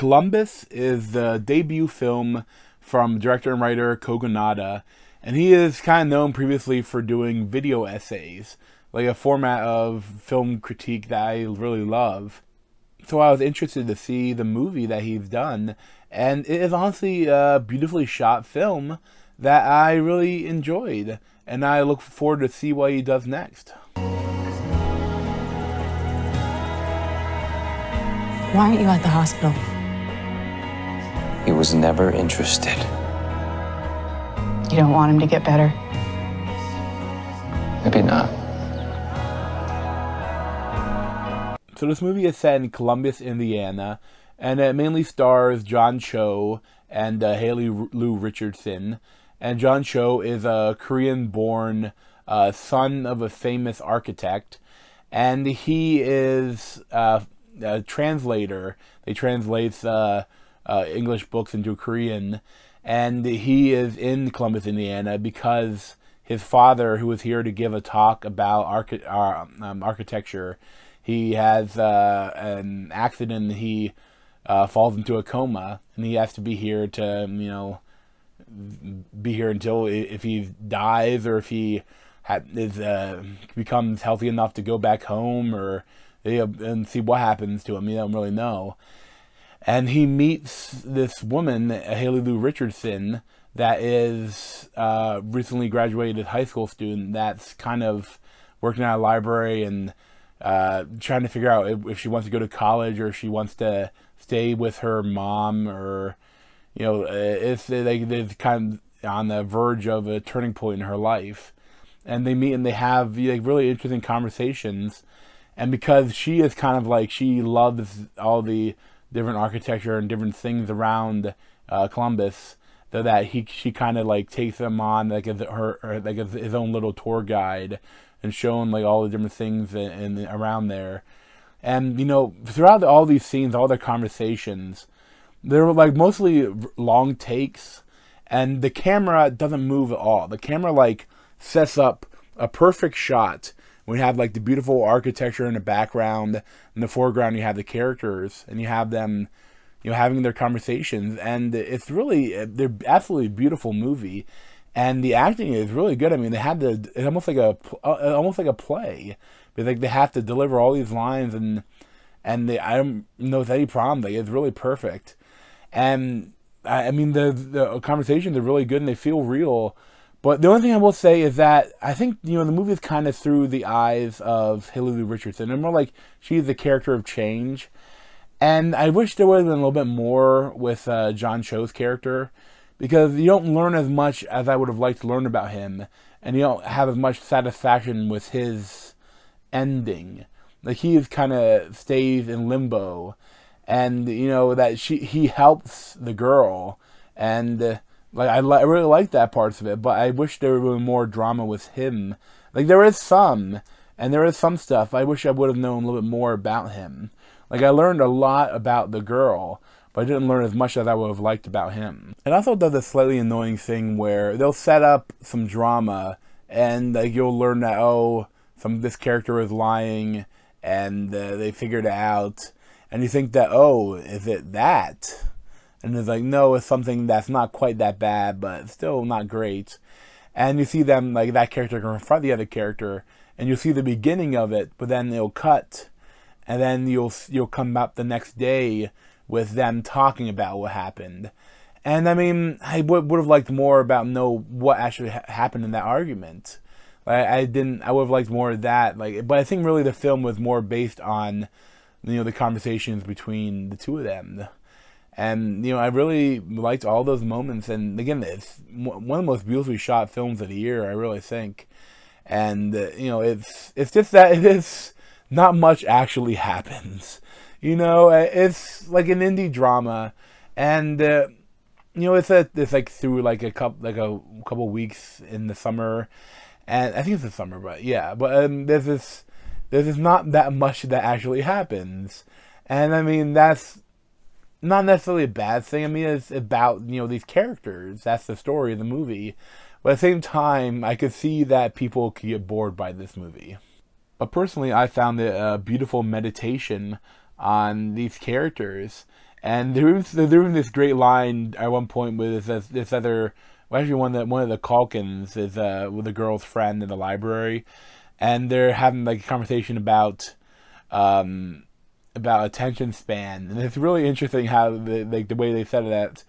Columbus is the debut film from director and writer Kogonada, and he is kind of known previously for doing video essays, like a format of film critique that I really love. So I was interested to see the movie that he's done, and it is honestly a beautifully shot film that I really enjoyed, and I look forward to see what he does next. Why aren't you at the hospital? He was never interested. You don't want him to get better? Maybe not. So this movie is set in Columbus, Indiana, and it mainly stars John Cho and uh, Haley R- Lou Richardson. And John Cho is a Korean-born uh, son of a famous architect, and he is uh, a translator. He translates uh, uh, English books into Korean. And he is in Columbus, Indiana because his father, who was here to give a talk about archi- uh, um, architecture, he has uh, an accident. He uh, falls into a coma, and he has to be here to, um, you know, be here until if he dies or if he ha- is uh, becomes healthy enough to go back home or you know, and see what happens to him. You don't really know and he meets this woman, Haley Lou Richardson, that is uh, recently graduated high school student that's kind of working at a library and uh, trying to figure out if, if, she wants to go to college or if she wants to stay with her mom or you know uh, if they, they're kind of on the verge of a turning point in her life and they meet and they have like really interesting conversations and because she is kind of like she loves all the different architecture and different things around uh, Columbus so that he she kind of like takes him on like her like his own little tour guide and showing like all the different things and around there and you know throughout all these scenes all their conversations they are like mostly long takes and the camera doesn't move at all the camera like sets up a perfect shot we have like the beautiful architecture in the background. In the foreground, you have the characters and you have them, you know, having their conversations. And it's really, they're absolutely beautiful movie. And the acting is really good. I mean, they had the it's almost like a uh, almost like a play. But like they have to deliver all these lines, and and they, I don't know if any problem. Like it's really perfect. And I, mean, the the conversations are really good and they feel real. But the only thing I will say is that I think, you know, the movie is kind of through the eyes of Hilary Richardson. And more like she's the character of change. And I wish there would have been a little bit more with uh, John Cho's character because you don't learn as much as I would have liked to learn about him. And you don't have as much satisfaction with his ending. Like he kind of stays in limbo. And, you know, that she he helps the girl. And. Uh, like I, li- I really like that parts of it, but I wish there were more drama with him. Like there is some, and there is some stuff I wish I would have known a little bit more about him. Like I learned a lot about the girl, but I didn't learn as much as I would have liked about him. It also does a slightly annoying thing where they'll set up some drama, and like you'll learn that oh, some this character is lying, and uh, they figured it out, and you think that oh, is it that? And it's like, no, it's something that's not quite that bad, but still not great. And you see them, like, that character confront the other character, and you'll see the beginning of it, but then it'll cut, and then you'll, you'll come up the next day with them talking about what happened. And I mean, I would, would have liked more about know what actually ha- happened in that argument. Like, I didn't, I would have liked more of that. Like, but I think really the film was more based on, you know, the conversations between the two of them. And you know, I really liked all those moments. And again, it's one of the most beautifully shot films of the year. I really think. And uh, you know, it's it's just that it is not much actually happens. You know, uh, it's like an indie drama, and uh, you know, it's a it's like through like a couple like a couple weeks in the summer, and I think it's the summer, but yeah, but um, there's this there's this not that much that actually happens, and I mean that's not necessarily a bad thing. I mean, it's about, you know, these characters. That's the story of the movie. But at the same time, I could see that people could get bored by this movie. But personally, I found it a beautiful meditation on these characters. And there was, there was this great line at one point with this, this other, well, actually one that one of the Calkins is uh, with a girl's friend in the library, and they're having like a conversation about um, about attention span, and it's really interesting how the like the way they said that,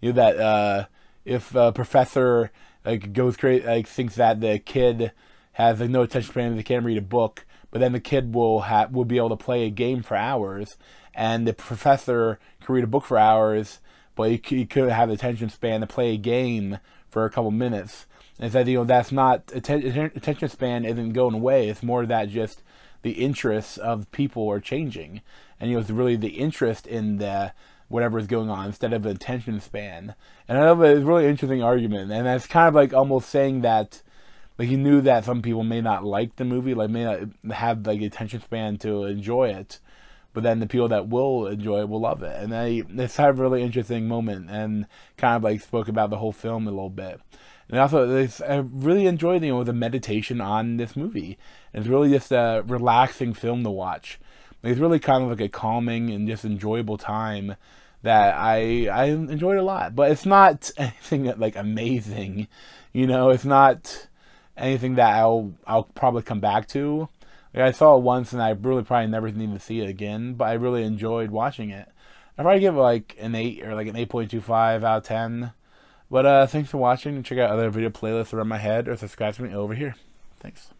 you know, that uh, if a professor like goes crazy like thinks that the kid has like no attention span, they can't read a book, but then the kid will ha- will be able to play a game for hours, and the professor can read a book for hours, but he, he could have the attention span to play a game for a couple minutes. And said, you know, that's not attention span isn't going away. It's more that just the interests of people are changing, and you know it's really the interest in the whatever is going on instead of the attention span. And I know it's a really interesting argument, and that's kind of like almost saying that like he knew that some people may not like the movie, like may not have like attention span to enjoy it, but then the people that will enjoy it will love it. And I, it's kind of a really interesting moment, and kind of like spoke about the whole film a little bit. And also, this, I really enjoyed you know the meditation on this movie. And it's really just a relaxing film to watch. Like, it's really kind of like a calming and just enjoyable time that I I enjoyed a lot. But it's not anything that, like amazing, you know. It's not anything that I'll I'll probably come back to. Like, I saw it once and I really probably never need to see it again. But I really enjoyed watching it. I probably give it like an eight or like an eight point two five out of ten. But uh, thanks for watching and check out other video playlists around my head or subscribe to me over here. Thanks.